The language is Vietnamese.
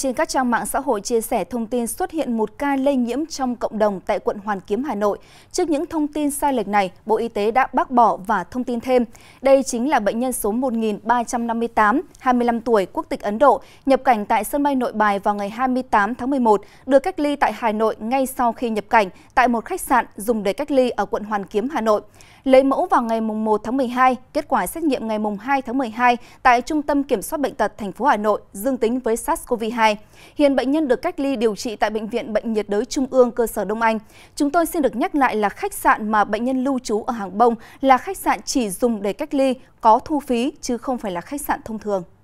Trên các trang mạng xã hội chia sẻ thông tin xuất hiện một ca lây nhiễm trong cộng đồng tại quận Hoàn Kiếm, Hà Nội. Trước những thông tin sai lệch này, Bộ Y tế đã bác bỏ và thông tin thêm. Đây chính là bệnh nhân số 1358, 25 tuổi, quốc tịch Ấn Độ, nhập cảnh tại sân bay nội bài vào ngày 28 tháng 11, được cách ly tại Hà Nội ngay sau khi nhập cảnh tại một khách sạn dùng để cách ly ở quận Hoàn Kiếm, Hà Nội lấy mẫu vào ngày 1 tháng 12, kết quả xét nghiệm ngày 2 tháng 12 tại Trung tâm Kiểm soát Bệnh tật thành phố Hà Nội dương tính với SARS-CoV-2. Hiện bệnh nhân được cách ly điều trị tại Bệnh viện Bệnh nhiệt đới Trung ương cơ sở Đông Anh. Chúng tôi xin được nhắc lại là khách sạn mà bệnh nhân lưu trú ở Hàng Bông là khách sạn chỉ dùng để cách ly, có thu phí chứ không phải là khách sạn thông thường.